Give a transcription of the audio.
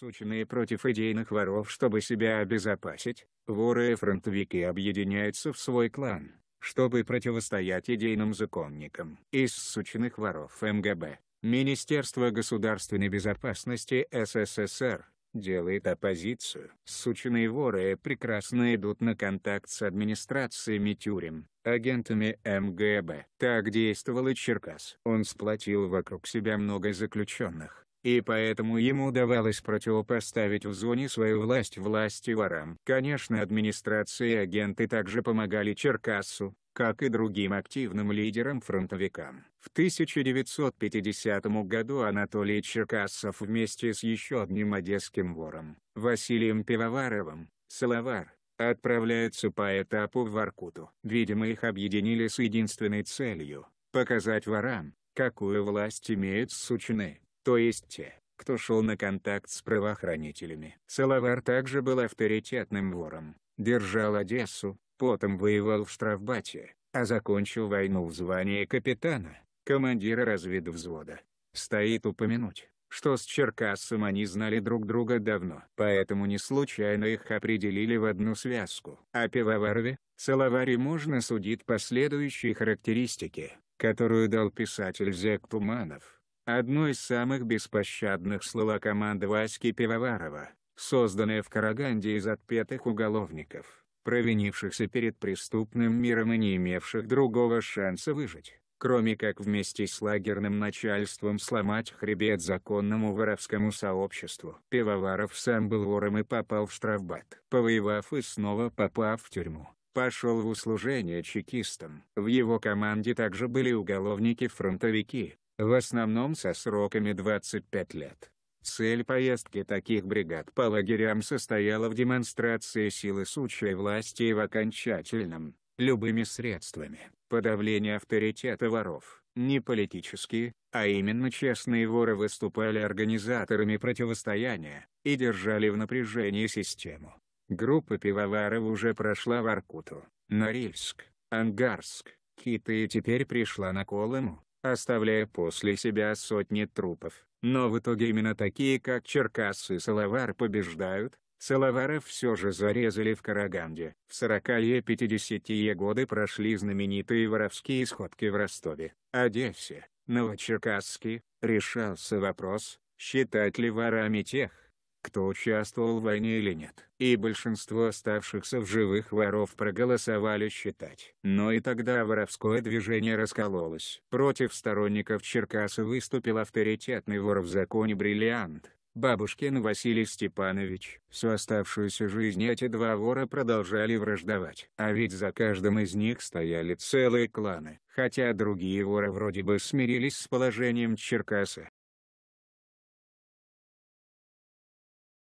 сученные против идейных воров чтобы себя обезопасить, воры и фронтовики объединяются в свой клан, чтобы противостоять идейным законникам. Из сученных воров МГБ, Министерство государственной безопасности СССР, делает оппозицию. Сученые воры прекрасно идут на контакт с администрациями тюрем, агентами МГБ. Так действовал и Черкас. Он сплотил вокруг себя много заключенных, и поэтому ему удавалось противопоставить в зоне свою власть власти ворам. Конечно администрации и агенты также помогали Черкассу, как и другим активным лидерам-фронтовикам. В 1950 году Анатолий Черкасов вместе с еще одним одесским вором, Василием Пивоваровым, Соловар, отправляются по этапу в Воркуту. Видимо их объединили с единственной целью – показать ворам, какую власть имеют сучены то есть те, кто шел на контакт с правоохранителями. Салавар также был авторитетным вором, держал Одессу, потом воевал в штрафбате, а закончил войну в звании капитана, командира разведвзвода. Стоит упомянуть, что с Черкасом они знали друг друга давно, поэтому не случайно их определили в одну связку. О а пивоварве, Салаваре можно судить по следующей характеристике, которую дал писатель Зек Туманов одно из самых беспощадных слылокоманд Васьки Пивоварова, созданное в Караганде из отпетых уголовников, провинившихся перед преступным миром и не имевших другого шанса выжить, кроме как вместе с лагерным начальством сломать хребет законному воровскому сообществу. Пивоваров сам был вором и попал в штрафбат, повоевав и снова попав в тюрьму пошел в услужение чекистам. В его команде также были уголовники-фронтовики, в основном со сроками 25 лет. Цель поездки таких бригад по лагерям состояла в демонстрации силы сучьей власти и в окончательном, любыми средствами, подавлении авторитета воров. Не политические, а именно честные воры выступали организаторами противостояния и держали в напряжении систему. Группа пивоваров уже прошла в Аркуту, Норильск, Ангарск, Кита и теперь пришла на Колыму оставляя после себя сотни трупов. Но в итоге именно такие, как Черкасс и Салавар побеждают, Салавара все же зарезали в Караганде. В 40-50-е годы прошли знаменитые воровские сходки в Ростове, Одессе, Новочеркасске, решался вопрос, считать ли ворами тех, кто участвовал в войне или нет. И большинство оставшихся в живых воров проголосовали считать. Но и тогда воровское движение раскололось. Против сторонников Черкаса выступил авторитетный вор в законе «Бриллиант», Бабушкин Василий Степанович. Всю оставшуюся жизнь эти два вора продолжали враждовать. А ведь за каждым из них стояли целые кланы. Хотя другие воры вроде бы смирились с положением Черкаса,